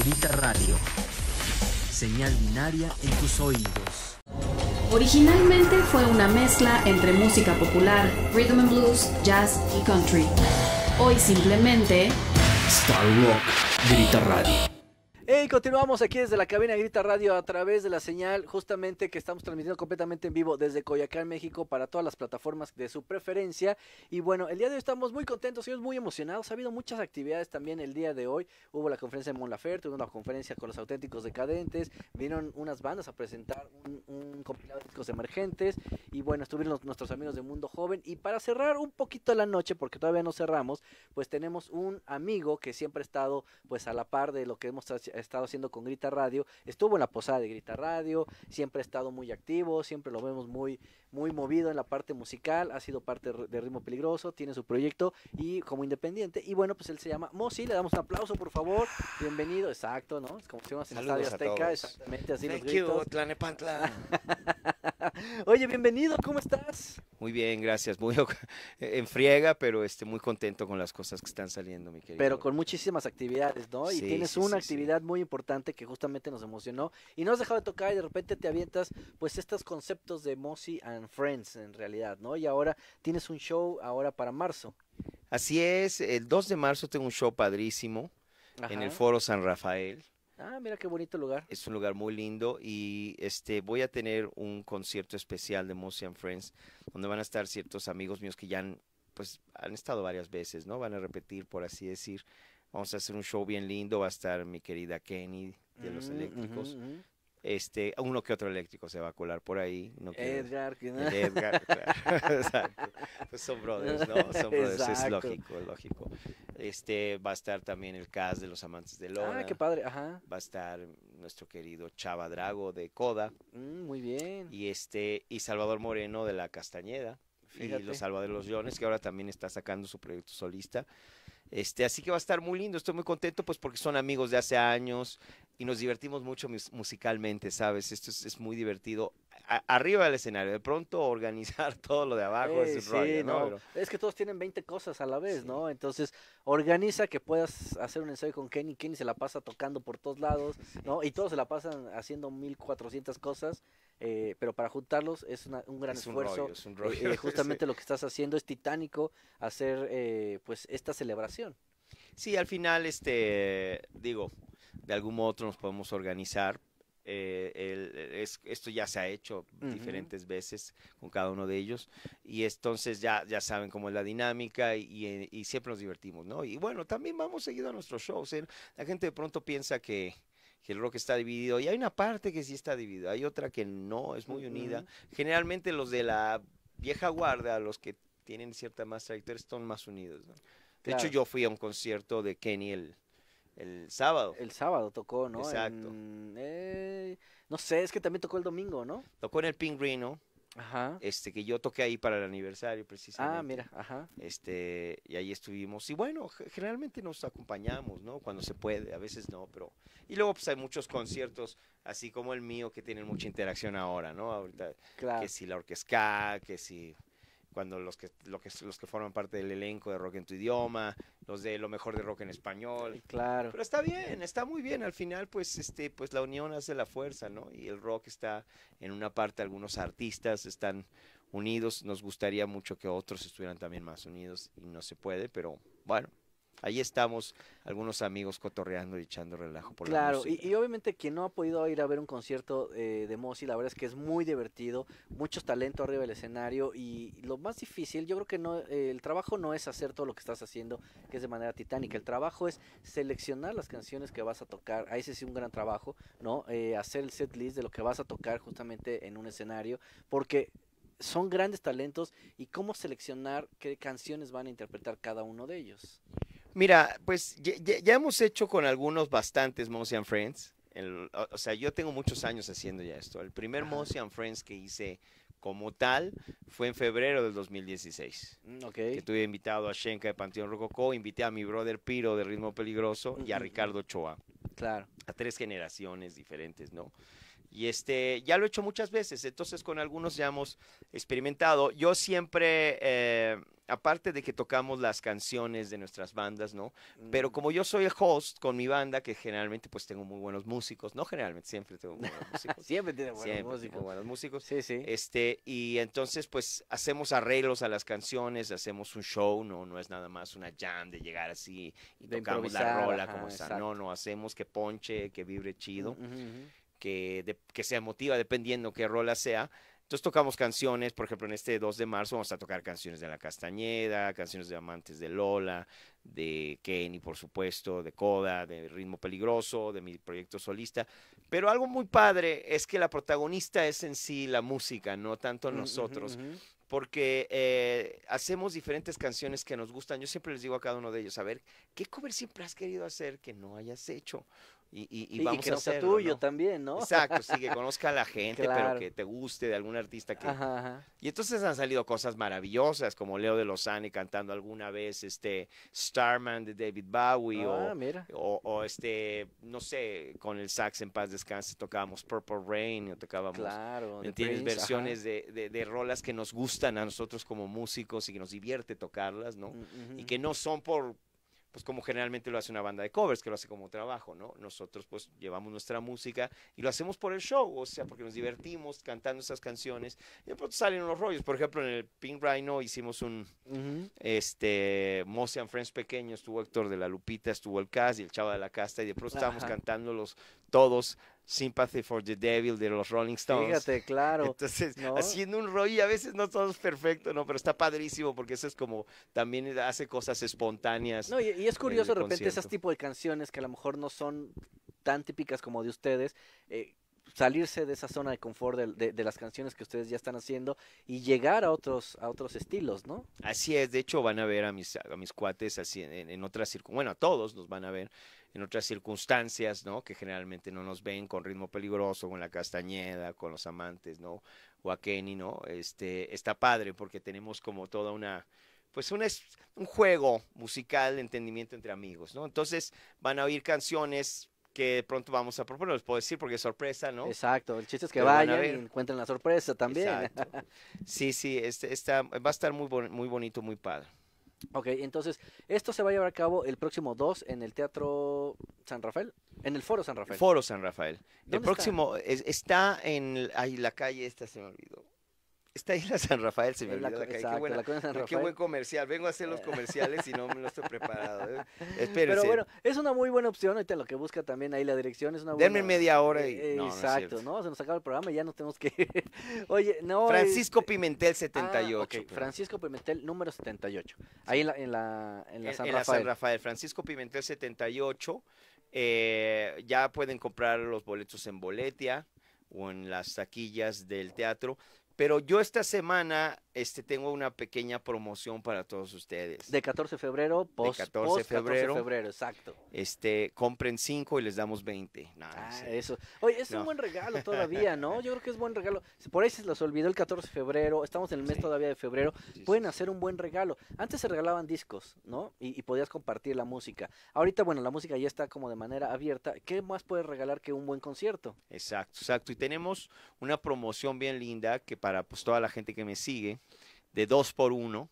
Grita Radio. Señal binaria en tus oídos. Originalmente fue una mezcla entre música popular, rhythm and blues, jazz y country. Hoy simplemente... Star Rock. Grita Radio y continuamos aquí desde la cabina Grita Radio a través de la señal justamente que estamos transmitiendo completamente en vivo desde Coyacán, México, para todas las plataformas de su preferencia. Y bueno, el día de hoy estamos muy contentos, y muy emocionados. Ha habido muchas actividades también el día de hoy. Hubo la conferencia de Mon hubo una conferencia con los auténticos decadentes. vieron unas bandas a presentar un, compilado de discos emergentes. Y bueno, estuvieron nuestros amigos de Mundo Joven. Y para cerrar un poquito la noche, porque todavía no cerramos, pues tenemos un amigo que siempre ha estado pues a la par de lo que hemos estado estado haciendo con Grita Radio, estuvo en la posada de Grita Radio, siempre ha estado muy activo, siempre lo vemos muy, muy movido en la parte musical, ha sido parte de Ritmo Peligroso, tiene su proyecto y como independiente, y bueno, pues él se llama Mosi, le damos un aplauso por favor, bienvenido, exacto, ¿no? Es como si fuéramos en Estadio Azteca, exactamente así los gritos. Oye, bienvenido, ¿cómo estás? Muy bien, gracias, muy en friega, pero este, muy contento con las cosas que están saliendo, mi querido. Pero con muchísimas actividades, ¿no? y tienes una actividad muy importante que justamente nos emocionó y no has dejado de tocar y de repente te avientas pues estos conceptos de Mossy and Friends en realidad, ¿no? Y ahora tienes un show ahora para marzo. Así es, el 2 de marzo tengo un show padrísimo en el Foro San Rafael. Ah, mira qué bonito lugar. Es un lugar muy lindo y este voy a tener un concierto especial de Mossy and Friends donde van a estar ciertos amigos míos que ya han pues han estado varias veces, ¿no? Van a repetir, por así decir. Vamos a hacer un show bien lindo. Va a estar mi querida Kenny de los mm, eléctricos. Este, uno que otro eléctrico se va a colar por ahí. Edgar, que no. Edgar, pues son brothers, ¿no? Son brothers, es lógico, lógico. Este, va a estar también el cast de los amantes de ah, Lola. Ah, qué padre, ajá. Va a estar nuestro querido Chava Drago de Coda. Mm, muy bien. Y este, y Salvador Moreno de La Castañeda. Fíjate. Y los Salvador de los Liones que ahora también está sacando su proyecto solista. Este, así que va a estar muy lindo, estoy muy contento pues porque son amigos de hace años, y nos divertimos mucho musicalmente, ¿sabes? Esto es, muy divertido. arriba del escenario, de pronto organizar todo lo de abajo es rollo, Es que todos tienen 20 cosas a la vez, ¿no? Entonces, organiza que puedas hacer un ensayo con Kenny. Kenny se la pasa tocando por todos lados, ¿no? Y todos se la pasan haciendo 1400 cosas. Eh, pero para juntarlos es un gran esfuerzo. es eh, eh, justamente lo que estás haciendo es titánico hacer pues esta celebración. Sí, al final, este, digo, de algún modo otro nos podemos organizar. Eh, esto ya se ha hecho diferentes veces con cada uno de ellos y entonces ya, ya saben cómo es la dinámica y, siempre nos divertimos, ¿no? Y bueno, también vamos seguido a nuestros shows. ¿eh? La gente de pronto piensa que, el rock está dividido y hay una parte que sí está dividida, hay otra que no, es muy unida. Generalmente los de la vieja guarda, los que tienen cierta más trayectoria, están más unidos. De hecho, yo fui a un concierto de Kenny el, el sábado. El sábado tocó, ¿no? Exacto. Eh, no sé, es que también tocó el domingo, ¿no? Tocó en el Pingrino. Ajá. Este, que yo toqué ahí para el aniversario, precisamente. Ah, mira, ajá. Este, y ahí estuvimos. Y bueno, generalmente nos acompañamos, ¿no? Cuando se puede, a veces no, pero. Y luego, pues hay muchos conciertos, así como el mío, que tienen mucha interacción ahora, ¿no? Ahorita. Claro. Que si la orquesta, que si cuando los que, lo que, los que forman parte del elenco de Rock en tu idioma, los de lo mejor de Rock en español. Claro. Pero está bien, está muy bien. Al final, pues, este, pues la unión hace la fuerza, ¿no? Y el rock está en una parte, algunos artistas están unidos. Nos gustaría mucho que otros estuvieran también más unidos y no se puede, pero bueno, ahí estamos algunos amigos cotorreando y echando relajo por la música. Y, y, obviamente quien no ha podido ir a ver un concierto eh, de Mozi, la verdad es que es muy divertido, muchos talentos arriba del escenario y lo más difícil, yo creo que no, el trabajo no es hacer todo lo que estás haciendo, que es de manera titánica, el trabajo es seleccionar las canciones que vas a tocar, ahí sí un gran trabajo, ¿no? Eh, hacer el set list de lo que vas a tocar justamente en un escenario, porque son grandes talentos y cómo seleccionar qué canciones van a interpretar cada uno de ellos. Mira, pues ya, hemos hecho con algunos bastantes Mossy Friends. o, sea, yo tengo muchos años haciendo ya esto. El primer Mossy and Friends que hice como tal fue en febrero del 2016. Mm, okay. Que estuve invitado a Shenka de Panteón Rococó, invité a mi brother Piro de Ritmo Peligroso y a mm, mm, Ricardo Choa. Claro. A tres generaciones diferentes, ¿no? Y este, ya lo he hecho muchas veces, entonces con algunos ya hemos experimentado. Yo siempre, eh, aparte de que tocamos las canciones de nuestras bandas, ¿no? Pero mm. como yo soy el host con mi banda, que generalmente pues tengo muy buenos músicos, no generalmente, siempre tengo buenos músicos. siempre tiene buenos músicos. buenos músicos. Sí, sí. Este, y entonces pues hacemos arreglos a las canciones, hacemos un show, no, no es nada más una jam de llegar así y tocamos la rola como está. No, no, hacemos que ponche, que vibre chido que, sea que motiva dependiendo qué rola sea. Entonces tocamos canciones, por ejemplo, en este 2 de marzo vamos a tocar canciones de La Castañeda, canciones de Amantes de Lola, de Kenny, por supuesto, de Coda, de Ritmo Peligroso, de mi proyecto solista. Pero algo muy padre es que la protagonista es en sí la música, no tanto nosotros. Porque eh, hacemos diferentes canciones que nos gustan. Yo siempre les digo a cada uno de ellos, a ver, ¿qué cover siempre has querido hacer que no hayas hecho? Y, vamos que a tuyo también, ¿no? Exacto, sí, que conozca a la gente, pero que te guste de algún artista que... Y entonces han salido cosas maravillosas, como Leo de Lozane cantando alguna vez este Starman de David Bowie, ah, o, mira. o, este, no sé, con el sax en paz descanse tocábamos Purple Rain, o tocábamos... Claro, entiendes? versiones de, de, rolas que nos gustan a nosotros como músicos y que nos divierte tocarlas, ¿no? Mm, y que no son por pues como generalmente lo hace una banda de covers, que lo hace como trabajo, ¿no? Nosotros pues llevamos nuestra música y lo hacemos por el show, o sea, porque nos divertimos cantando esas canciones y de pronto salen unos rollos. Por ejemplo, en el Pink Rhino hicimos un, este, Mose Friends pequeño, estuvo Héctor de la Lupita, estuvo el cast y el Chava de la Casta y de pronto estábamos cantándolos todos Sympathy for the Devil de los Rolling Stones. Fíjate, claro. Entonces, haciendo un rollo, y a veces no todo es perfecto, no, pero está padrísimo porque eso es como también hace cosas espontáneas. No, y, es eh, curioso de repente esas tipo de canciones que a lo mejor no son tan típicas como de ustedes, eh, salirse de esa zona de confort de, de, las canciones que ustedes ya están haciendo y llegar a otros a otros estilos, ¿no? Así es, de hecho van a ver a mis, a mis cuates así en, en otras circunstancias, bueno, a todos nos van a ver en otras circunstancias, ¿no? Que generalmente no nos ven con ritmo peligroso, con la castañeda, con los amantes, ¿no? O a Kenny, ¿no? Este, está padre porque tenemos como toda una, pues un, es, un juego musical de entendimiento entre amigos, ¿no? Entonces van a oír canciones que pronto vamos a proponer, les puedo decir porque es sorpresa, ¿no? Exacto, el chiste es que vayan y encuentren la sorpresa también. Sí, sí, este, va a estar muy, muy bonito, muy padre. Ok, entonces, esto se va a llevar a cabo el próximo 2 en el Teatro San Rafael, en el Foro San Rafael. Foro San Rafael. El próximo está? en ahí, la calle, esta se me olvidó ahí la San Rafael se me olvidó la, qué, San Rafael. qué buen comercial. Vengo a hacer los eh. comerciales y no me lo estoy preparado. ¿eh? Pero bueno, es una muy buena opción. Ahorita lo que busca también ahí la dirección es una buena. Denme media hora y. Eh, exacto, no, Se nos acaba el programa y ya nos tenemos que Oye, no. Francisco Pimentel 78. Ah, Francisco Pimentel número 78. Ahí en la, en la, San Rafael. En la San Rafael. Francisco Pimentel 78. ya pueden comprar los boletos en Boletia o en las taquillas del teatro. Pero yo esta semana este, tengo una pequeña promoción para todos ustedes. De 14 de febrero, post, de 14 de febrero, exacto. Este, compren 5 y les damos 20. ah, eso. Oye, es un buen regalo todavía, ¿no? Yo creo que es buen regalo. Por ahí se los olvidó el 14 de febrero, estamos en el mes todavía de febrero. Pueden hacer un buen regalo. Antes se regalaban discos, ¿no? Y, y, podías compartir la música. Ahorita, bueno, la música ya está como de manera abierta. ¿Qué más puedes regalar que un buen concierto? Exacto, exacto. Y tenemos una promoción bien linda que para pues, toda la gente que me sigue, de 2 x 1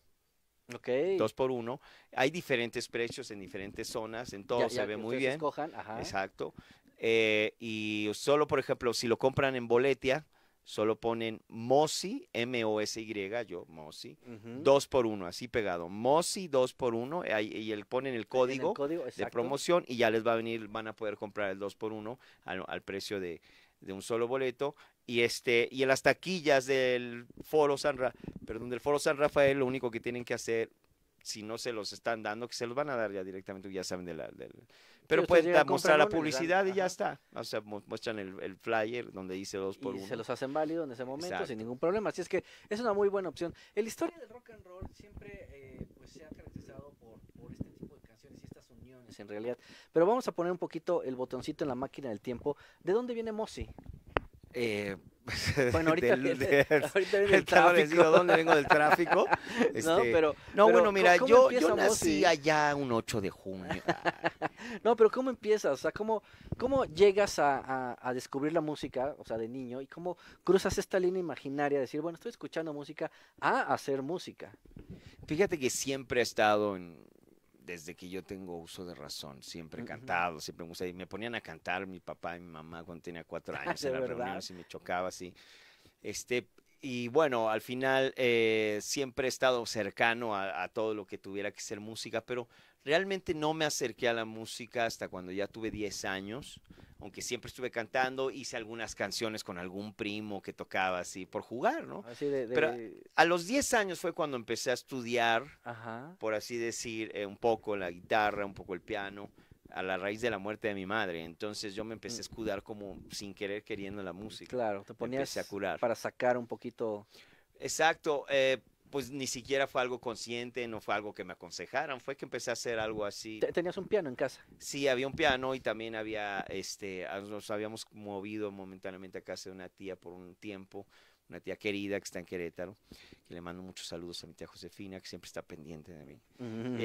Ok. 2x1. Hay diferentes precios en diferentes zonas, en todo se ve muy bien. Escojan, ajá. Exacto. Eh, y solo, por ejemplo, si lo compran en Boletia, solo ponen Mosi, M-O-S-Y, yo, Mosi, 2x1, así pegado. Mosi, 2x1, ahí, y el, ponen el código, de promoción y ya les va a venir, van a poder comprar el 2x1 al, al precio de, de un solo boleto y este y en las taquillas del Foro San perdón, del Foro San Rafael lo único que tienen que hacer si no se los están dando que se los van a dar ya directamente ya saben de la del pero pueden mostrar la publicidad y ya está o sea muestran el, flyer donde dice dos por y se los hacen válidos en ese momento sin ningún problema así es que es una muy buena opción el historia del rock and roll siempre eh, pues, se ha caracterizado por, por este tipo de canciones y estas uniones en realidad pero vamos a poner un poquito el botoncito en la máquina del tiempo de dónde viene Mossy eh, bueno, ahorita, del, ahorita tráfico. dónde vengo del tráfico. Este, no, pero, no, bueno, mira, yo, yo nací allá un 8 de junio. no, pero ¿cómo empiezas? O sea, ¿cómo, llegas a, a, descubrir la música, o sea, de niño, y cómo cruzas esta línea imaginaria de decir, bueno, estoy escuchando música, a hacer música? Fíjate que siempre he estado en, desde que yo tengo uso de razón, siempre he cantado, siempre me me ponían a cantar mi papá y mi mamá cuando tenía cuatro años en las reuniones y me chocaba así. Este, y bueno, al final eh, siempre he estado cercano a, todo lo que tuviera que ser música, pero Realmente no me acerqué a la música hasta cuando ya tuve 10 años, aunque siempre estuve cantando, hice algunas canciones con algún primo que tocaba así por jugar, ¿no? Así de, Pero a, los 10 años fue cuando empecé a estudiar, por así decir, eh, un poco la guitarra, un poco el piano, a la raíz de la muerte de mi madre. Entonces yo me empecé a mm. escudar como sin querer queriendo la música. Claro, te ponías a curar. para sacar un poquito... Exacto, eh, pues ni siquiera fue algo consciente, no fue algo que me aconsejaran, fue que empecé a hacer algo así. ¿Tenías un piano en casa? Sí, había un piano y también había, este, nos habíamos movido momentáneamente a casa de una tía por un tiempo una tía querida que está en Querétaro, que le mando muchos saludos a mi tía Josefina, que siempre está pendiente de mí.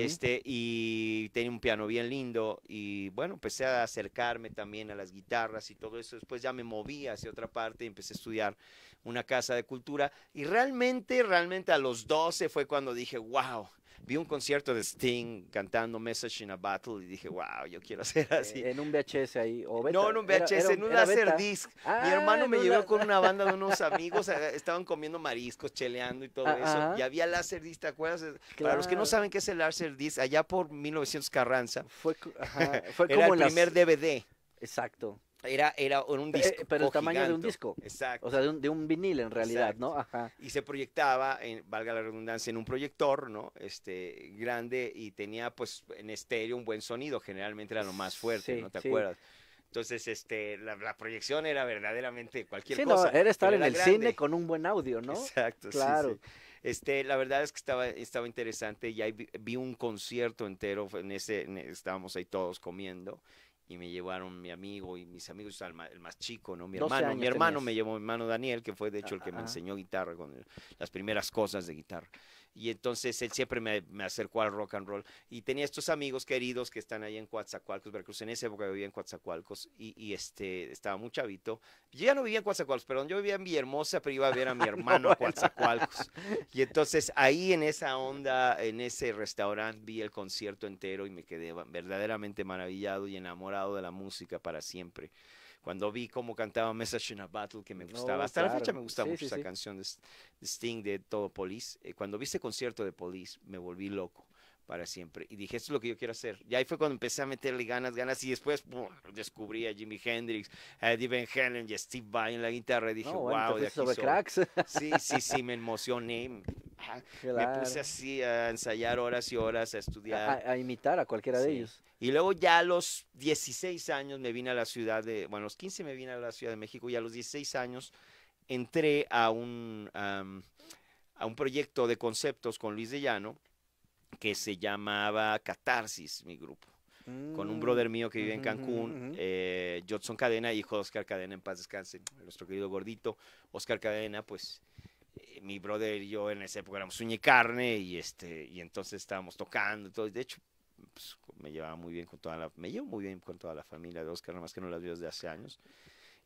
Este, y tenía un piano bien lindo y bueno, empecé a acercarme también a las guitarras y todo eso. Después ya me moví hacia otra parte y empecé a estudiar una casa de cultura y realmente, realmente a los 12 fue cuando dije, wow, vi un concierto de Sting cantando Message in a Battle y dije, wow, yo quiero hacer así. Eh, en un VHS ahí, No, en un VHS, en un láser disc. Mi ah, hermano me llevó con una banda de unos amigos, eh, estaban comiendo mariscos, cheleando y todo eso. y había láser disc, ¿te acuerdas? Eh, para los que no saben qué es el láser disc, allá por 1900 Carranza. Fue, como el primer DVD. Exacto. Era, un eh, disco. Pero el tamaño de un disco. Exacto. O sea, de un, de vinil en realidad, ¿no? Ajá. Y se proyectaba, valga la redundancia, en un proyector, ¿no? Este, grande y tenía, pues, en estéreo un buen sonido. Generalmente era lo más fuerte, ¿no? ¿Te acuerdas? Entonces, este, la, proyección era verdaderamente cualquier cosa. era estar en el cine con un buen audio, ¿no? Exacto, claro. Este, la verdad es que estaba, estaba interesante y vi, un concierto entero, en ese, estábamos ahí todos comiendo y me llevaron mi amigo y mis amigos, el más chico, ¿no? Mi hermano, mi hermano me llevó mi hermano Daniel, que fue de hecho el que me enseñó guitarra, con las primeras cosas de guitarra y entonces él siempre me, acercó al rock and roll. Y tenía estos amigos queridos que están ahí en Coatzacoalcos, Veracruz. En esa época vivía en Coatzacoalcos y, este, estaba muy chavito. Yo ya no vivía en Coatzacoalcos, perdón, yo vivía en Villahermosa, pero iba a ver a mi hermano no, Y entonces ahí en esa onda, en ese restaurante, vi el concierto entero y me quedé verdaderamente maravillado y enamorado de la música para siempre cuando vi cómo cantaba Message in a Battle, que me gustaba, hasta la fecha me gusta mucho esa canción de, Sting de todo Police. Eh, cuando vi ese concierto de Police, me volví loco para siempre. Y dije, esto es lo que yo quiero hacer. Y ahí fue cuando empecé a meterle ganas, ganas. Y después descubrí a Jimi Hendrix, a Eddie Van Halen y a Steve Vai en la guitarra. Y dije, wow, de aquí sobre cracks. Sí, sí, sí, me emocioné. Me puse así a ensayar horas y horas, a estudiar. A, imitar a cualquiera de ellos. Y luego ya a los 16 años me vine a la ciudad de, bueno, a los 15 me vine a la Ciudad de México y a los 16 años entré a un, a un proyecto de conceptos con Luis de Llano que se llamaba Catarsis, mi grupo con un mm. brother mío que vive en Cancún, eh, Johnson Cadena, hijo de Oscar Cadena, en paz descanse, nuestro querido gordito. Oscar Cadena, pues eh, mi brother y yo en esa época éramos uña y carne y, este, y entonces estábamos tocando. Todo, de hecho, pues, me llevaba muy bien con toda la, me llevo muy bien con toda la familia de Oscar, nada más que no las vi desde hace años.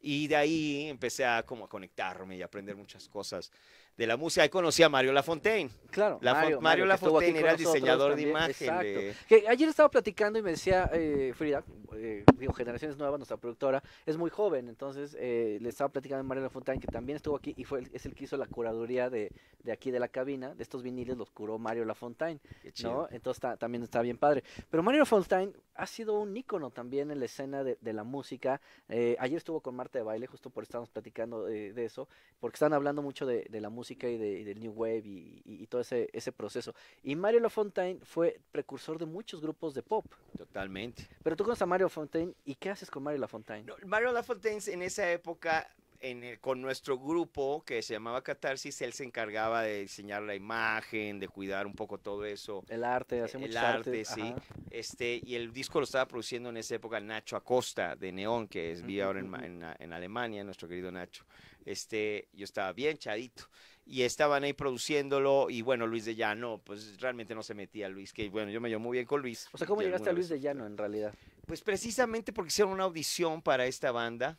Y de ahí empecé a como a conectarme y aprender muchas cosas de la música. Ahí conocía a Mario Lafontaine. Claro, Mario, Lafontaine era el diseñador de imagen. Exacto. ayer estaba platicando y me decía eh, Frida, eh, digo, Generaciones Nuevas, nuestra productora, es muy joven, entonces eh, le estaba platicando a Mario Lafontaine, que también estuvo aquí y fue el, es el que hizo la curaduría de, aquí de la cabina, de estos viniles los curó Mario Lafontaine, ¿no? Entonces también está bien padre. Pero Mario Lafontaine ha sido un ícono también en la escena de, la música. ayer estuvo con Marta de Baile, justo por estábamos platicando de, eso, porque están hablando mucho de la música y, del New Wave y, todo ese, proceso. Y Mario Lafontaine fue precursor de muchos grupos de pop. Totalmente. Pero tú conoces a Mario Lafontaine y ¿qué haces con Mario Lafontaine? Mario Lafontaine en esa época en el, con nuestro grupo que se llamaba Catarsis, él se encargaba de diseñar la imagen, de cuidar un poco todo eso. El arte, hace mucho arte. El arte, sí. Este, y el disco lo estaba produciendo en esa época Nacho Acosta de Neón, que es ahora en, Alemania, nuestro querido Nacho. Este, yo estaba bien chadito y estaban ahí produciéndolo y bueno, Luis de Llano, pues realmente no se metía Luis, que bueno, yo me llevo muy bien con Luis. O sea, ¿cómo llegaste a Luis de Llano en realidad? Pues precisamente porque hicieron una audición para esta banda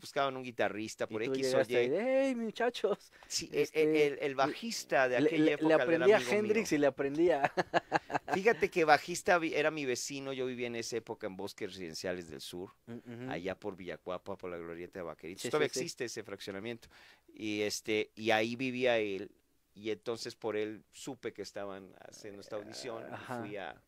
buscaban un guitarrista por X o Y. ¡Hey, muchachos! Este, el, el, bajista de aquella época. Le aprendía Hendrix y le aprendía. Fíjate que bajista era mi vecino, yo vivía en esa época en Bosques Residenciales del Sur, allá por Villacuapa, por la Glorieta de Vaquerito Todavía existe ese fraccionamiento. Y, este, y ahí vivía él, y entonces por él supe que estaban haciendo esta audición, eh, fui a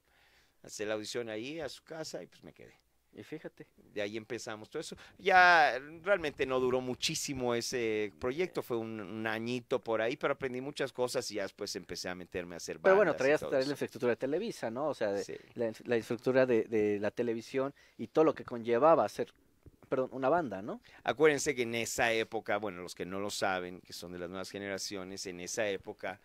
hacer la audición ahí, a su casa, y pues me quedé. Y fíjate, de ahí empezamos todo eso. Ya mm, realmente no duró muchísimo ese proyecto, fue un, añito por ahí, pero aprendí muchas cosas y ya después empecé a meterme a hacer Pero bueno, traías, la infraestructura de Televisa, ¿no? O sea, la, estructura infraestructura de, de la televisión y todo lo que conllevaba hacer perdón, una banda, ¿no? Acuérdense que en esa época, bueno, los que no lo saben, que son de las nuevas generaciones, en esa época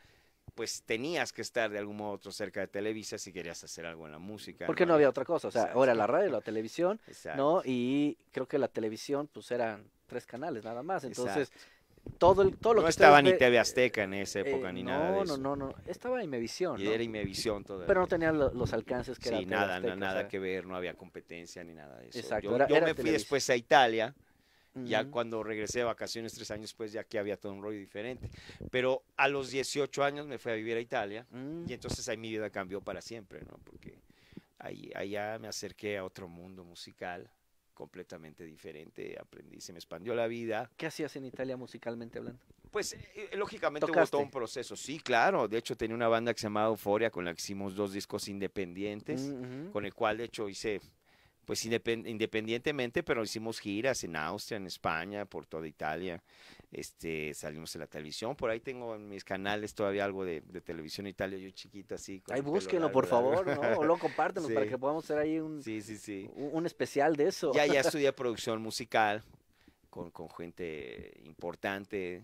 pues tenías que estar de algún modo otro cerca de Televisa si querías hacer algo en la música. Porque no, había otra cosa, o sea, ahora la radio, la televisión, ¿no? Y creo que la televisión pues eran tres canales nada más, entonces... todo, el, todo lo no estaba ni TV Azteca en esa eh, época ni nada de eso. No, no, no, estaba Imevisión. Y era Imevisión Pero no tenían los alcances que sí, era nada, nada que ver, no había competencia ni nada de eso. yo, me fui después a Italia ya cuando regresé de vacaciones tres años después, ya que había todo un rollo diferente. Pero a los 18 años me fui a vivir a Italia mm. y entonces ahí mi vida cambió para siempre, ¿no? Porque ahí, allá me acerqué a otro mundo musical completamente diferente, aprendí, se me expandió la vida. ¿Qué hacías en Italia musicalmente hablando? Pues eh, eh, lógicamente hubo todo un proceso, sí, claro, de hecho tenía una banda que se llamaba Euforia con la que hicimos dos discos independientes, mm, con el cual de hecho hice pues independientemente, pero hicimos giras en Austria, en España, por toda Italia, este, salimos en la televisión, por ahí tengo en mis canales todavía algo de, de televisión Italia, yo chiquita así. Ay, búsquenlo, por favor, O lo compártenos para que podamos hacer ahí un, un, especial de eso. Ya, ya estudié producción musical con, con gente importante,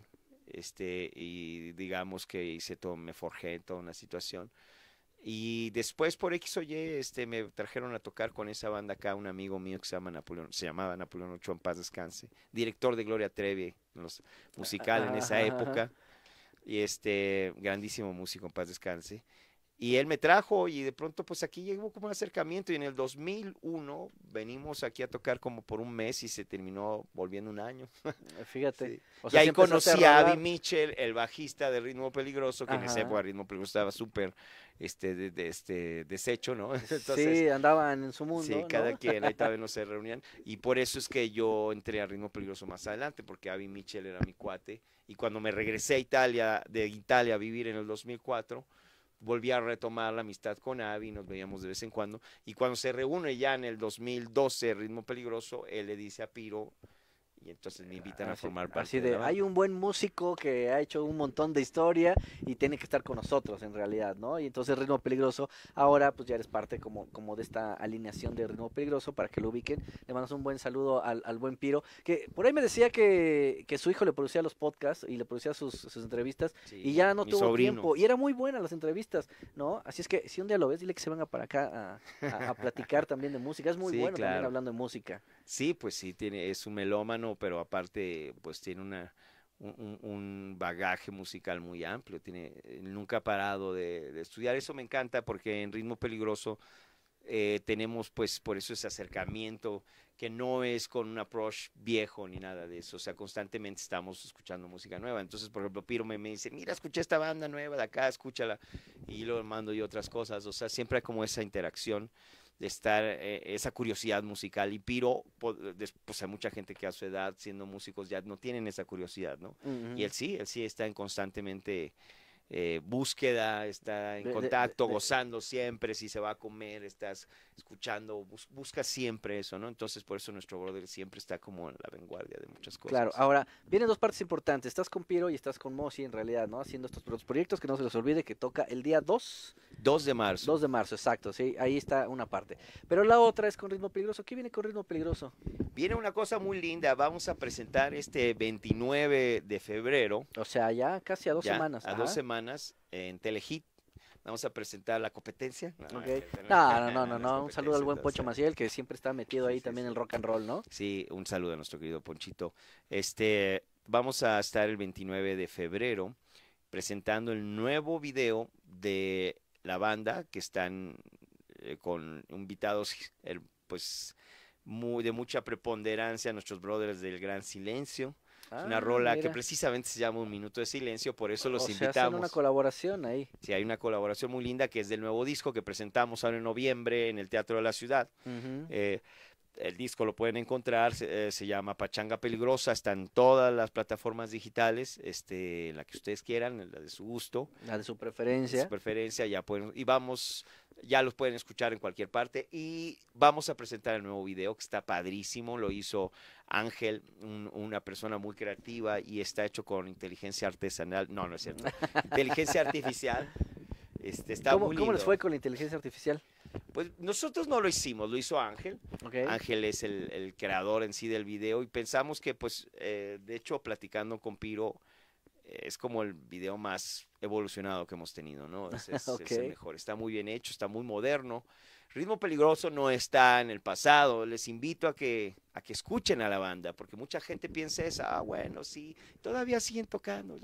este, y digamos que hice todo, me forjé toda una situación. Y después por X o Y este, me trajeron a tocar con esa banda acá un amigo mío que se, llama Napoleón, se llamaba Napoleón Ocho en paz descanse, director de Gloria Trevi, los, musical en esa época, y este grandísimo músico en paz descanse. Y él me trajo y de pronto pues aquí llegó como un acercamiento y en el 2001 venimos aquí a tocar como por un mes y se terminó volviendo un año. Eh, fíjate. y ahí conocí a, Avi Abby Mitchell, el bajista de Ritmo Peligroso, que en ese época Ritmo Peligroso estaba súper este, de, este, deshecho, ¿no? sí, andaban en su mundo. Sí, cada quien, ahí también no se reunían. Y por eso es que yo entré a Ritmo Peligroso más adelante, porque Avi Mitchell era mi cuate. Y cuando me regresé a Italia, de Italia a vivir en el 2004 volví a retomar la amistad con Avi, nos veíamos de vez en cuando, y cuando se reúne ya en el 2012 Ritmo Peligroso, él le dice a Piro, y entonces me invitan a formar parte. de, hay un buen músico que ha hecho un montón de historia y tiene que estar con nosotros en realidad, ¿no? Y entonces Ritmo Peligroso, ahora pues ya eres parte como, como de esta alineación de Ritmo Peligroso para que lo ubiquen. Le mandas un buen saludo al, buen Piro, que por ahí me decía que, su hijo le producía los podcasts y le producía sus, entrevistas y ya no tuvo tiempo. Y era muy buena las entrevistas, ¿no? Así es que si un día lo ves, dile que se venga para acá a, platicar también de música. Es muy bueno también hablando de música. Sí, pues sí, tiene, es un melómano pero aparte pues tiene un, bagaje musical muy amplio, tiene, eh, nunca ha parado de, estudiar. Eso me encanta porque en Ritmo Peligroso eh, tenemos pues por eso ese acercamiento que no es con un approach viejo ni nada de eso, o sea, constantemente estamos escuchando música nueva. Entonces, por ejemplo, Piro me, me dice, mira, escuché esta banda nueva de acá, escúchala, y lo mando y otras cosas, o sea, siempre hay como esa interacción de estar eh, esa curiosidad musical. Y Piro, pues hay mucha gente que a su edad, siendo músicos, ya no tienen esa curiosidad, ¿no? Y él sí, él sí está en constantemente eh, búsqueda, está en contacto, gozando siempre, si se va a comer, estás escuchando, buscas busca siempre eso, ¿no? Entonces por eso nuestro brother siempre está como en la vanguardia de muchas cosas. Claro, ahora vienen dos partes importantes, estás con Piro y estás con Mosi en realidad, ¿no? Haciendo estos proyectos que no se les olvide que toca el día 2. 2 de marzo. 2 de marzo, exacto, sí, ahí está una parte. Pero la otra es con Ritmo Peligroso, ¿qué viene con Ritmo Peligroso? Viene una cosa muy linda, vamos a presentar este 29 de febrero. O sea, ya casi a dos semanas. A dos semanas en Telehit. Vamos a presentar la competencia. Ah, no, no, no, no, Un saludo al buen Poncho Maciel, que siempre está metido ahí también en el rock and roll, ¿no? Sí, un saludo a nuestro querido Ponchito. Este, vamos a estar el 29 de febrero presentando el nuevo video de la banda que están eh, con invitados, pues, muy, de mucha preponderancia, nuestros brothers del Gran Silencio. Ah, una rola que precisamente se llama Un Minuto de Silencio, por eso los o invitamos. Sea, una colaboración ahí. Sí, hay una colaboración muy linda que es del nuevo disco que presentamos ahora en noviembre en el Teatro de la Ciudad. Eh, el disco lo pueden encontrar, eh, se, llama Pachanga Peligrosa, está en todas las plataformas digitales, este, la que ustedes quieran, la de su gusto. La de su preferencia. De su preferencia, ya pueden. Y vamos ya los pueden escuchar en cualquier parte y vamos a presentar el nuevo video que está padrísimo, lo hizo Ángel, una persona muy creativa y está hecho con inteligencia artesanal, no, no es cierto, inteligencia artificial. Este, está ¿Cómo, ¿Cómo les fue con la inteligencia artificial? Pues nosotros no lo hicimos, lo hizo Ángel. Ángel es el, creador en sí del video y pensamos que, pues, eh, de hecho, platicando con Piro, es como el video más evolucionado que hemos tenido, ¿no? Es, el mejor. Está muy bien hecho, está muy moderno. Ritmo Peligroso no está en el pasado. Les invito a que, a que escuchen a la banda, porque mucha gente piensa eso, ah, bueno, sí, todavía siguen tocando.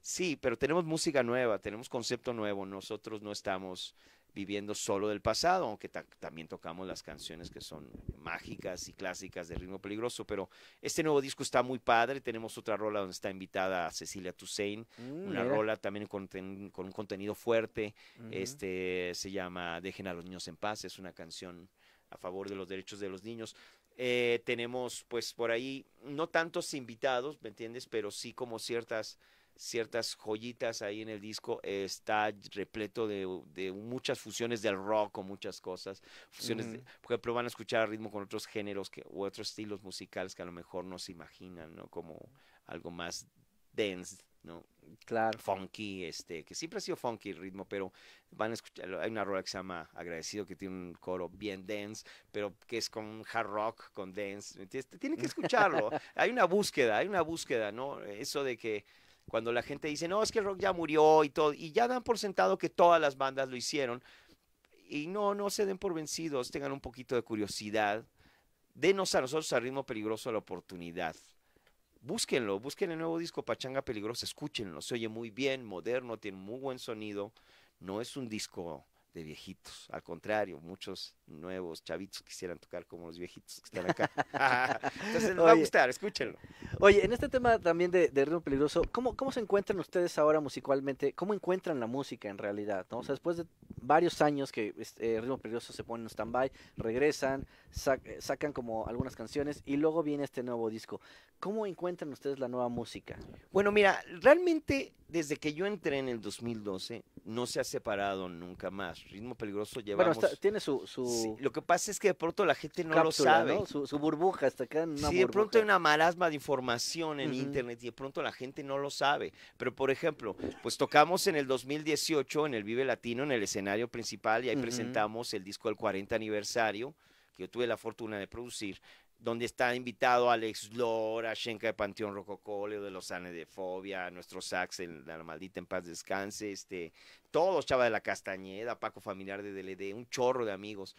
Sí, pero tenemos música nueva, tenemos concepto nuevo. Nosotros no estamos viviendo solo del pasado, aunque también tocamos las canciones que son mágicas y clásicas de ritmo peligroso, pero este nuevo disco está muy padre, tenemos otra rola donde está invitada Cecilia Toussaint, mm, una rola también con, un contenido fuerte, este se llama Dejen a los niños en paz, es una canción a favor de los derechos de los niños. Eh, tenemos pues por ahí no tantos invitados, ¿me entiendes? Pero sí como ciertas ciertas joyitas ahí en el disco. está repleto de, muchas fusiones del rock o muchas cosas. Fusiones, por ejemplo, van a escuchar ritmo con otros géneros que, u otros estilos musicales que a lo mejor no se imaginan, ¿no? Como algo más dense, ¿no? Claro. Funky, este, que siempre ha sido funky el ritmo, pero van a escuchar, hay una rola que se llama Agradecido, que tiene un coro bien dense, pero que es con hard rock, con dance, tiene Tienen que escucharlo. hay una búsqueda, hay una búsqueda, ¿no? Eso de que cuando la gente dice, no, es que el rock ya murió y todo, y ya dan por sentado que todas las bandas lo hicieron. Y no, no se den por vencidos, tengan un poquito de curiosidad. Denos a nosotros a ritmo peligroso la oportunidad. Búsquenlo, busquen el nuevo disco Pachanga Peligroso. escúchenlo, se oye muy bien, moderno, tiene muy buen sonido, no es un disco de viejitos, al contrario, muchos nuevos chavitos que quisieran tocar como los viejitos que están acá. Entonces nos va a gustar, escúchenlo. Oye, en este tema también de, Ritmo Peligroso, ¿cómo, ¿cómo se encuentran ustedes ahora musicalmente? ¿Cómo encuentran la música en realidad? O sea, después de varios años que este eh, Ritmo Peligroso se pone en stand-by, regresan, eh, sacan como algunas canciones y luego viene este nuevo disco. ¿Cómo encuentran ustedes la nueva música? Bueno, mira, realmente desde que yo entré en el 2012 no se ha separado nunca más. Ritmo Peligroso llevamos... Bueno, tiene su lo que pasa es que de pronto la gente no lo sabe. Su, burbuja hasta acá. sí, de pronto hay una marasma de información en Internet y de pronto la gente no lo sabe. Pero, por ejemplo, pues tocamos en el 2018 en el Vive Latino, en el escenario principal, y ahí presentamos el disco del 40 aniversario que yo tuve la fortuna de producir, donde está invitado Alex Lora, Shenka de Panteón Rococó, Leo de Sanes de Fobia, nuestro sax, en la maldita en paz descanse, este, todos, Chava de la Castañeda, Paco Familiar de DLD, un chorro de amigos,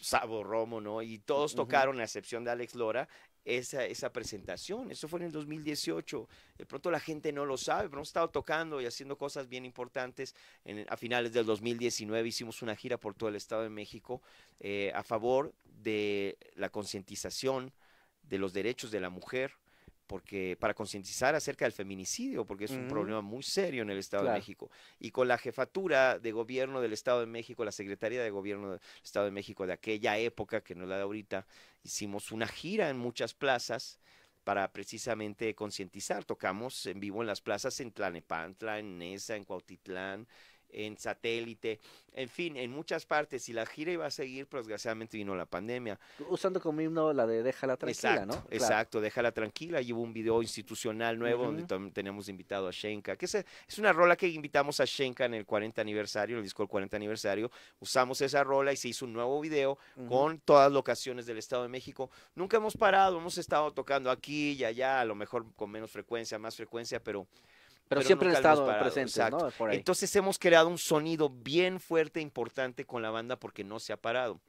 Sabo Romo, ¿no? Y todos tocaron, a excepción de Alex Lora, esa, esa presentación. Eso fue en el 2018. De pronto la gente no lo sabe, pero hemos estado tocando y haciendo cosas bien importantes. a finales del 2019 hicimos una gira por todo el Estado de México eh, a favor de la concientización de los derechos de la mujer porque para concientizar acerca del feminicidio, porque es un problema muy serio en el Estado de México. Y con la jefatura de gobierno del Estado de México, la Secretaría de Gobierno del Estado de México de aquella época, que no es la de ahorita, hicimos una gira en muchas plazas para precisamente concientizar. Tocamos en vivo en las plazas en Tlanepantla, en Nesa, en Cuautitlán, en satélite, en fin, en muchas partes. Y la gira iba a seguir, pero pues, desgraciadamente vino la pandemia. Usando como himno la de Déjala Tranquila, ¿no? Exacto, Déjala Tranquila. Llevo un video institucional nuevo donde también tenemos invitado a Shenka, que es, una rola que invitamos a Shenka en el 40 aniversario, el disco del 40 aniversario. Usamos esa rola y se hizo un nuevo video con todas locaciones del Estado de México. Nunca hemos parado, hemos estado tocando aquí y allá, a lo mejor con menos frecuencia, más frecuencia, pero... Pero, siempre han estado presentes, ¿no? Entonces hemos creado un sonido bien fuerte e importante con la banda porque no se ha parado.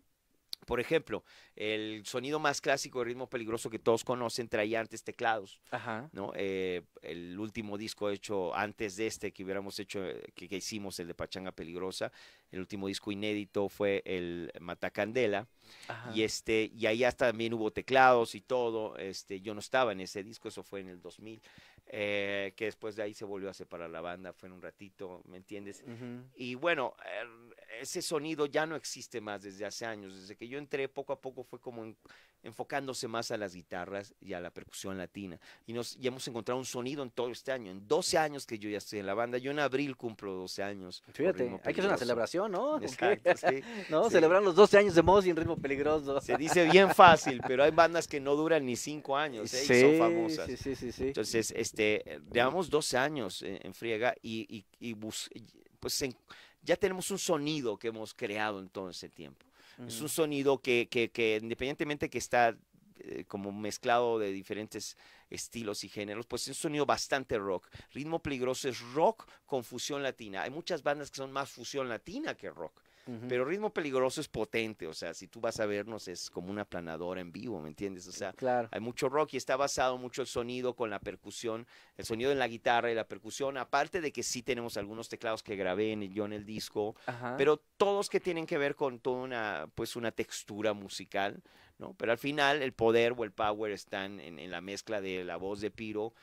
Por ejemplo, el sonido más clásico de ritmo peligroso que todos conocen traía antes teclados. ¿no? Eh, el último disco hecho antes de este que hubiéramos hecho, que, hicimos, el de Pachanga Peligrosa, el último disco inédito fue el Matacandela. Y este, y ahí hasta también hubo teclados y todo. Este, yo no estaba en ese disco, eso fue en el 2000. Eh, que después de ahí se volvió a separar la banda, fue en un ratito, ¿me entiendes? Y bueno, em, ese sonido ya no existe más desde hace años, desde que yo entré poco a poco fue como enfocándose más a las guitarras y a la percusión latina. Y, nos, y hemos encontrado un sonido en todo este año, en 12 años que yo ya estoy en la banda, yo en abril cumplo 12 años. Fíjate, hay que hacer una celebración, ¿no? Exacto, ¿No? Celebrar los 12 años de Moz y en ritmo peligroso. Se dice bien fácil, pero hay bandas que no duran ni 5 años ¿eh? y son famosas. Sí, sí, sí, sí. Entonces, este este, eh, llevamos 12 años en, friega y, pues ya tenemos un sonido que hemos creado en todo ese tiempo. Es un mm. sonido que, independientemente que está eh, como mezclado de diferentes estilos y géneros, pues es un sonido bastante rock. Ritmo Peligroso es rock con fusión latina. Hay muchas bandas que son más fusión latina que rock. Pero Ritmo Peligroso es potente, o sea, si tú vas a vernos es como una planadora en vivo, ¿me entiendes? O sea, hay mucho rock y está basado mucho el sonido con la percusión, el sonido en la guitarra y la percusión, aparte de que sí tenemos algunos teclados que grabé yo en el disco, pero todos que tienen que ver con toda una, pues una textura musical, ¿no? Pero al final el poder o el power están en, en la mezcla de la voz de Piro,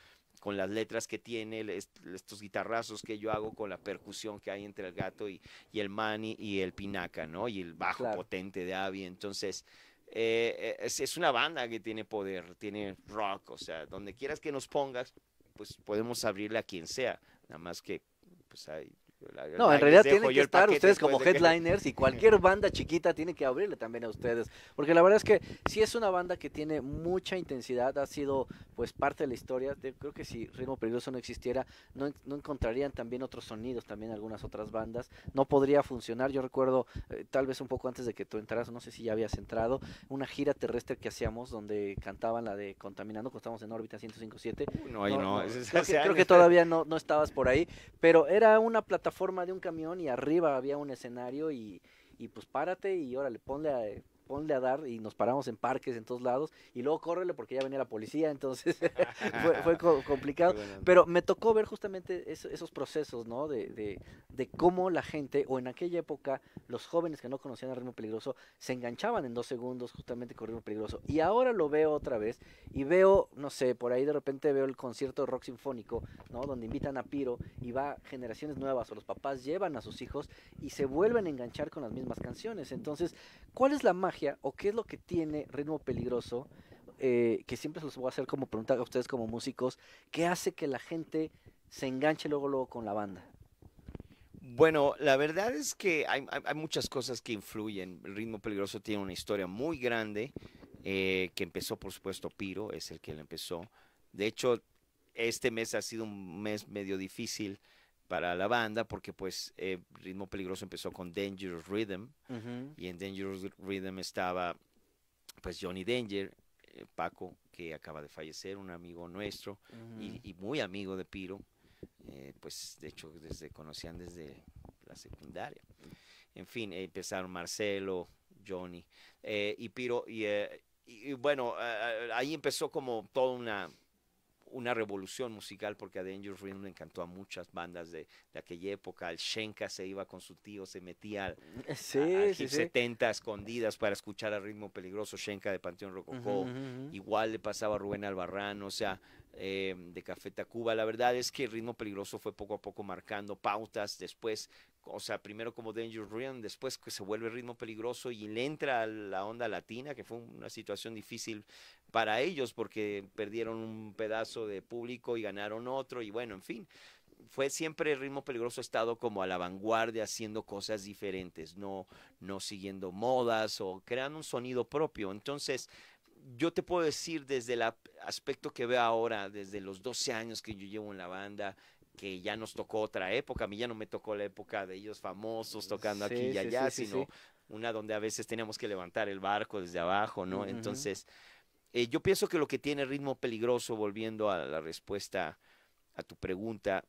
con las letras que tiene, estos guitarrazos que yo hago con la percusión que hay entre el gato y, el mani y el pinaca, ¿no? Y el bajo potente de Avi. Entonces, eh, eh, es, es, una banda que tiene poder, tiene rock, o sea, donde quieras que nos pongas, pues podemos abrirle a quien sea, nada más que pues hay no, en realidad tienen que estar ustedes como headliners y cualquier banda chiquita tiene que abrirle también a ustedes, porque la verdad es que si es una banda que tiene mucha intensidad, ha sido pues parte de la historia, creo que si Ritmo Peligroso no existiera, no, no, encontrarían también otros sonidos, también algunas otras bandas, no podría funcionar, yo recuerdo eh, tal vez un poco antes de que tú entraras, no sé si ya habías entrado, una gira terrestre que hacíamos donde cantaban la de Contaminando, cuando estábamos en órbita 105.7, no, ahí no, creo, que, creo que todavía no, no estabas por ahí, pero era una plataforma forma de un camión y arriba había un escenario y, y pues párate y órale, ponle a, ponle a dar y nos paramos en parques en todos lados y luego córrele porque ya venía la policía, entonces fue, complicado. Pero me tocó ver justamente esos procesos, ¿no? De, cómo la gente, o en aquella época, los jóvenes que no conocían el ritmo peligroso se enganchaban en dos segundos justamente con el ritmo peligroso. Y ahora lo veo otra vez y veo, no sé, por ahí de repente veo el concierto rock sinfónico, ¿no? Donde invitan a Piro y va generaciones nuevas o los papás llevan a sus hijos y se vuelven a enganchar con las mismas canciones. Entonces, ¿cuál es la magia? o qué es lo que tiene Ritmo Peligroso, eh, que siempre se los voy a hacer como preguntar a ustedes como músicos, ¿qué hace que la gente se enganche luego, luego con la banda? Bueno, la verdad es que hay, muchas cosas que influyen. Ritmo Peligroso tiene una historia muy grande, eh, que empezó, por supuesto, Piro, es el que lo empezó. De hecho, este mes ha sido un mes medio difícil para la banda porque pues eh, Ritmo Peligroso empezó con Dangerous Rhythm y en Dangerous Rhythm estaba pues Johnny Danger, eh, Paco que acaba de fallecer, un amigo nuestro y, muy amigo de Piro, eh, pues de hecho desde conocían desde la secundaria. En fin, eh, empezaron Marcelo, Johnny y Piro y bueno, ahí empezó como toda una una revolución musical porque a Danger Rhythm le encantó a muchas bandas de, aquella época. Al Shenka se iba con su tío, se metía al, eh, sí, 70 escondidas para escuchar a ritmo peligroso Shenka de Panteón Rococó. Igual le pasaba a Rubén Albarrán, o sea, em, de Café Tacuba. La verdad es que Ritmo Peligroso fue poco a poco marcando pautas, después, o sea, primero como Danger Rhythm, después que se vuelve Ritmo Peligroso y le entra a la onda latina, que fue una situación difícil para ellos porque perdieron un pedazo de público y ganaron otro y bueno, en fin. Fue siempre el Ritmo Peligroso estado como a la vanguardia haciendo cosas diferentes, no, no siguiendo modas o creando un sonido propio. Entonces, yo te puedo decir desde el aspecto que veo ahora, desde los 12 años que yo llevo en la banda, que ya nos tocó otra época, a mí ya no me tocó la época de ellos famosos tocando aquí y allá, sino una donde a veces teníamos que levantar el barco desde abajo, ¿no? Entonces, eh, yo pienso que lo que tiene ritmo peligroso, volviendo a la respuesta a tu pregunta,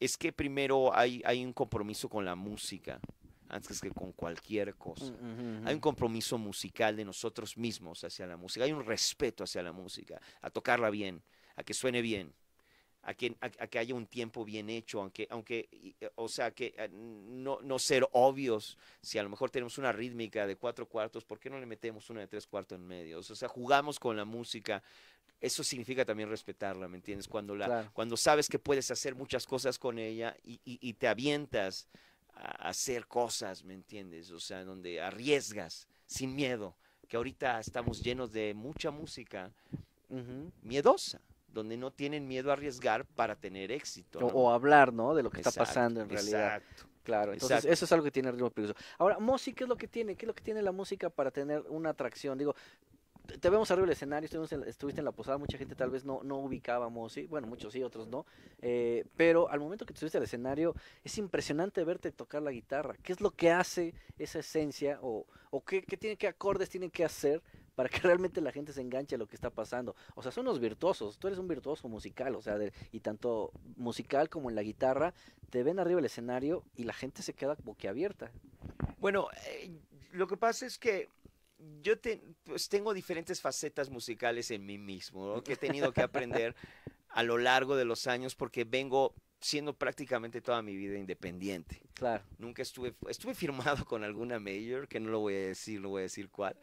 es que primero hay, un compromiso con la música antes que con cualquier cosa. Mm, hay un compromiso musical de nosotros mismos hacia la música, hay un respeto hacia la música, a tocarla bien, a que suene bien, a que, a, que haya un tiempo bien hecho, aunque, aunque eh, o sea, que eh, no, ser obvios, si a lo mejor tenemos una rítmica de cuatro cuartos, ¿por qué no le metemos una de tres cuartos en medio? O sea, jugamos con la música, eso significa también respetarla, ¿me entiendes? Cuando, la, cuando sabes que puedes hacer muchas cosas con ella y, te avientas a hacer cosas, ¿me entiendes? O sea, donde arriesgas sin miedo, que ahorita estamos llenos de mucha música miedosa donde no tienen miedo a arriesgar para tener éxito. O, hablar, ¿no? De lo que está pasando en realidad. Exacto. Claro, entonces eso es algo que tiene ritmo peligroso. Ahora, Mosi, ¿qué es lo que tiene? ¿Qué es lo que tiene la música para tener una atracción? Digo, te vemos arriba del escenario, estuviste en la posada, mucha gente tal vez no, no ubicaba a bueno, muchos sí, otros no, eh, pero al momento que estuviste al escenario es impresionante verte tocar la guitarra. ¿Qué es lo que hace esa esencia o, qué, qué, qué acordes tienen que hacer para que realmente la gente se enganche a lo que está pasando. O sea, son unos virtuosos, tú eres un virtuoso musical, o sea, y tanto musical como en la guitarra, te ven arriba del escenario y la gente se queda boquiabierta. Bueno, eh, lo que pasa es que yo pues, tengo diferentes facetas musicales en mí mismo, que he tenido que aprender a lo largo de los años porque vengo siendo prácticamente toda mi vida independiente. Claro. Nunca estuve, estuve firmado con alguna mayor, que no lo voy a decir, no voy a decir cuál,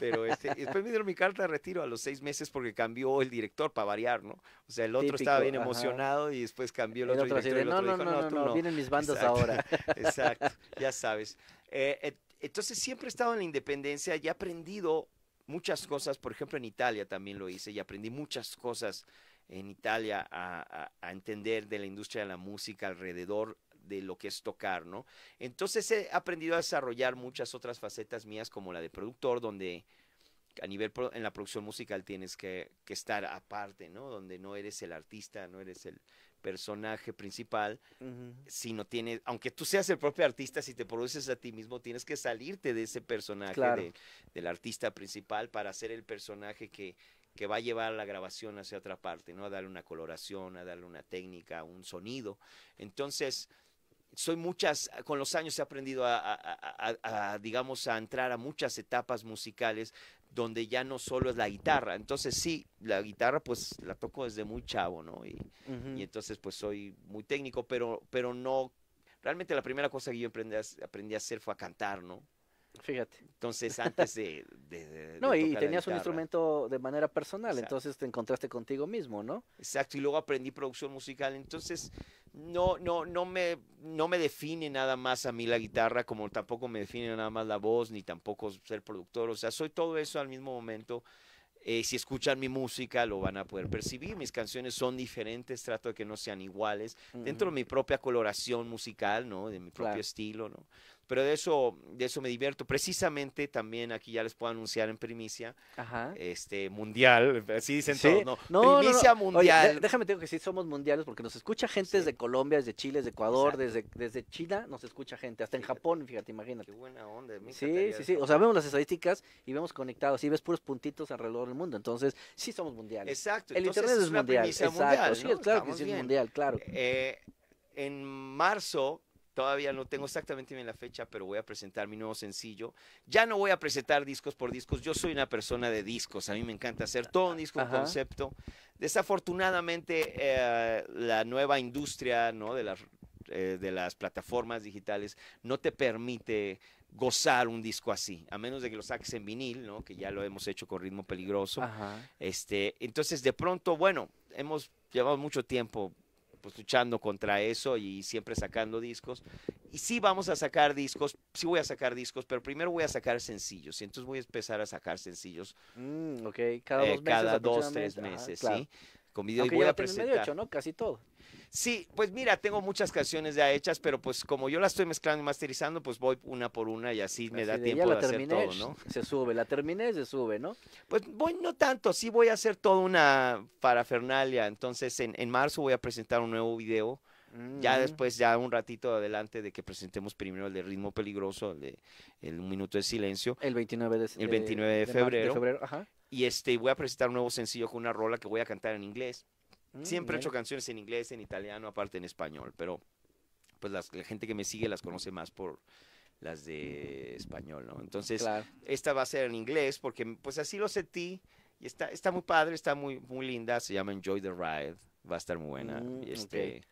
pero este, después me dieron mi carta de retiro a los seis meses porque cambió el director para variar, ¿no? O sea, el otro estaba bien emocionado y después cambió el, el otro, director. no, y el otro no, dijo, no, no, no, vienen mis bandas exacto, ahora. exacto, ya sabes. Eh, entonces siempre he estado en la independencia y he aprendido muchas cosas, por ejemplo en Italia también lo hice y aprendí muchas cosas en Italia a, a, entender de la industria de la música alrededor de lo que es tocar, ¿no? Entonces he aprendido a desarrollar muchas otras facetas mías como la de productor, donde a nivel en la producción musical tienes que, que, estar aparte, ¿no? Donde no eres el artista, no eres el personaje principal, sino tienes, aunque tú seas el propio artista, si te produces a ti mismo, tienes que salirte de ese personaje del artista principal para ser el personaje que, que va a llevar la grabación hacia otra parte, ¿no? A darle una coloración, a darle una técnica, un sonido. Entonces, soy muchas, con los años he aprendido a, digamos, a entrar a muchas etapas musicales donde ya no solo es la guitarra. Entonces sí, la guitarra pues la toco desde muy chavo, ¿no? Y, entonces pues soy muy técnico, pero, pero no, realmente la primera cosa que yo aprendí a hacer fue a cantar, ¿no? Fíjate. Entonces, antes de. no, y tenías un instrumento de manera personal, entonces te encontraste contigo mismo, ¿no? Exacto, y luego aprendí producción musical. Entonces, no, no, no, me, no me define nada más a mí la guitarra, como tampoco me define nada más la voz, ni tampoco ser productor. O sea, soy todo eso al mismo momento. Eh, si escuchan mi música lo van a poder percibir. Mis canciones son diferentes, trato de que no sean iguales, dentro de mm. mi propia coloración musical, ¿no? De mi propio estilo, ¿no? pero de eso, de eso me divierto. Precisamente también aquí ya les puedo anunciar en primicia, este mundial, así dicen todos, ¿no? primicia mundial. déjame decir que sí somos mundiales porque nos escucha gente desde Colombia, desde Chile, desde Ecuador, desde, desde China, nos escucha gente, hasta en Japón, fíjate, imagínate. Qué buena onda. Sí, sí, sí, o sea, vemos las estadísticas y vemos conectados y ves puros puntitos alrededor del mundo, entonces sí somos mundiales. Exacto. El entonces, internet es, una Primicia mundial, sí, claro que sí es mundial, claro. Eh, en marzo Todavía no tengo exactamente bien la fecha, pero voy a presentar mi nuevo sencillo. Ya no voy a presentar discos por discos. Yo soy una persona de discos. A mí me encanta hacer todo un disco, un concepto. Desafortunadamente, eh, la nueva industria ¿no? de, las, eh, de las plataformas digitales no te permite gozar un disco así, a menos de que lo saques en vinil, ¿no? Que ya lo hemos hecho con ritmo peligroso. Este, entonces de pronto, bueno, hemos llevado mucho tiempo pues luchando contra eso y siempre sacando discos. Y sí vamos a sacar discos, sí voy a sacar discos, pero primero voy a sacar sencillos. Y entonces voy a empezar a sacar sencillos. Mm, ok, cada eh, dos meses. Cada dos, tres meses, ¿sí? Con video y voy a presentar. ¿no? Casi todo. Sí, pues mira, tengo muchas canciones ya hechas, pero pues como yo las estoy mezclando y masterizando, pues voy una por una y así me da tiempo a hacer todo, ¿no? Se sube, la terminé, se sube, ¿no? Pues voy, no tanto, sí voy a hacer toda una parafernalia. Entonces, en, en marzo voy a presentar un nuevo video. Ya mm. después, ya un ratito adelante de que presentemos primero el de Ritmo Peligroso, el de el Minuto de Silencio. El 29 de, el 29 de, febrero. ajá. Y este, voy a presentar un nuevo sencillo con una rola que voy a cantar en inglés. Mm, Siempre he hecho canciones en inglés, en italiano, aparte en español, pero pues la gente que me sigue las conoce más por las de español, ¿no? Entonces, esta va a ser en inglés porque pues así lo sentí y está, está muy padre, está muy, muy linda, se llama Enjoy the Ride, va a estar muy buena. Mm, y este,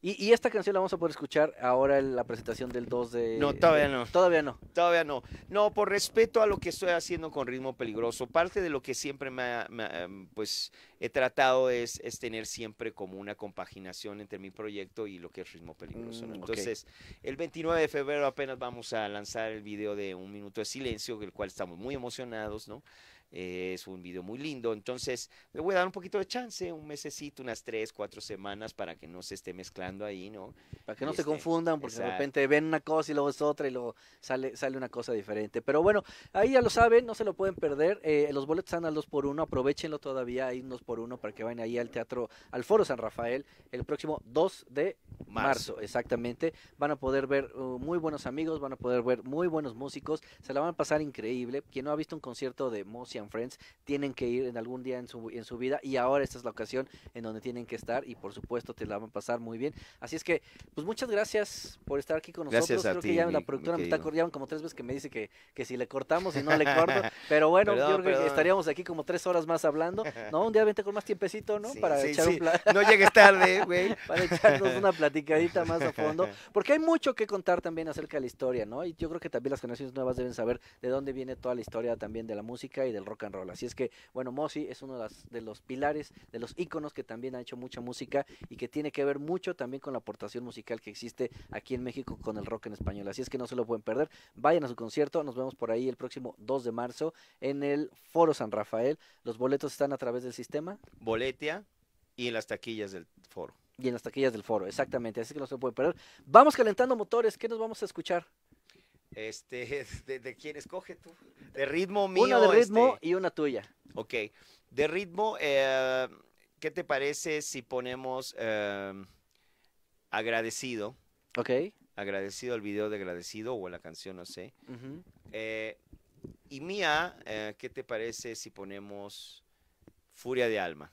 y, esta canción la vamos a poder escuchar ahora en la presentación del 2 de... No, todavía no. Todavía no. Todavía no. No, por respeto a lo que estoy haciendo con Ritmo Peligroso, parte de lo que siempre me, em, pues, he tratado es, tener siempre como una compaginación entre mi proyecto y lo que es Ritmo Peligroso. Mm, Entonces, el 29 de febrero apenas vamos a lanzar el video de Un Minuto de Silencio, del cual estamos muy emocionados, ¿no? Eh, es un video muy lindo. Entonces, le voy a dar un poquito de chance, un mesecito, unas tres, cuatro semanas para que no se esté mezclando ahí, ¿no? Para que no se este, confundan, porque de repente ven una cosa y luego es otra y luego sale, sale una cosa diferente. Pero bueno, ahí ya lo saben, no se lo pueden perder. Eh, los boletos están al 2 por uno aprovechenlo todavía, hay dos por uno para que vayan ahí al teatro, al Foro San Rafael, el próximo 2 de marzo. exactamente. Van a poder ver uh, muy buenos amigos, van a poder ver muy buenos músicos, se la van a pasar increíble. Quien no ha visto un concierto de Mocia Friends tienen que ir en algún día en su, en su vida y ahora esta es la ocasión en donde tienen que estar y por supuesto te la van a pasar muy bien. Así es que, pues muchas gracias por estar aquí con nosotros. Gracias Creo que ya la productora me está corriendo como tres veces que me dice que, que si le cortamos y no le corto, pero bueno, estaríamos aquí como tres horas más hablando, ¿no? Un día vente con más tiempecito, ¿no? Para echar sí. Un No llegues tarde, güey. Para echarnos una platicadita más a fondo, porque hay mucho que contar también acerca de la historia, ¿no? Y yo creo que también las generaciones nuevas deben saber de dónde viene toda la historia también de la música y del rock and roll. Así es que, bueno, Mozi es uno de, de los pilares, de los íconos que también ha hecho mucha música y que tiene que ver mucho también con la aportación musical que existe aquí en México con el rock en español. Así es que no se lo pueden perder. Vayan a su concierto, nos vemos por ahí el próximo 2 de marzo en el Foro San Rafael. Los boletos están a través del sistema. Boletia y en las taquillas del foro. Y en las taquillas del foro, exactamente. Así que no se pueden perder. Vamos calentando motores. ¿Qué nos vamos a escuchar? Este, de, quién escoge tú? De ritmo mío. de ritmo este. y una tuya. Ok. De ritmo, eh, ¿qué te parece si ponemos eh, agradecido? Ok. Agradecido, el video de agradecido o la canción, no sé. Eh, y mía, ¿qué te parece si ponemos Furia de Alma?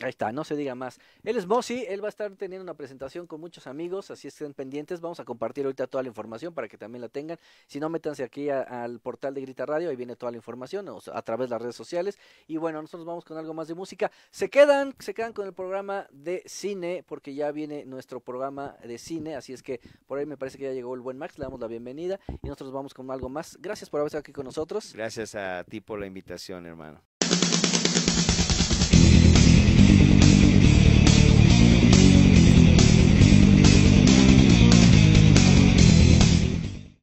Ahí está, no se diga más. Él es Mossy, él va a estar teniendo una presentación con muchos amigos, así estén pendientes. Vamos a compartir ahorita toda la información para que también la tengan. Si no, métanse aquí al portal de Grita Radio, ahí viene toda la información a través de las redes sociales. Y bueno, nosotros vamos con algo más de música. Se quedan, se quedan con el programa de cine, porque ya viene nuestro programa de cine, así es que por ahí me parece que ya llegó el buen Max, le damos la bienvenida y nosotros vamos con algo más. Gracias por haber estado aquí con nosotros. Gracias a ti por la invitación, hermano.